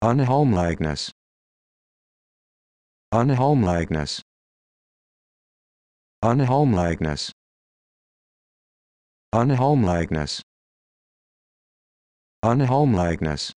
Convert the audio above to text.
Unhomelikeness. Unhomelikeness. Unhomelikeness. Unhomelikeness. Unhomelikeness.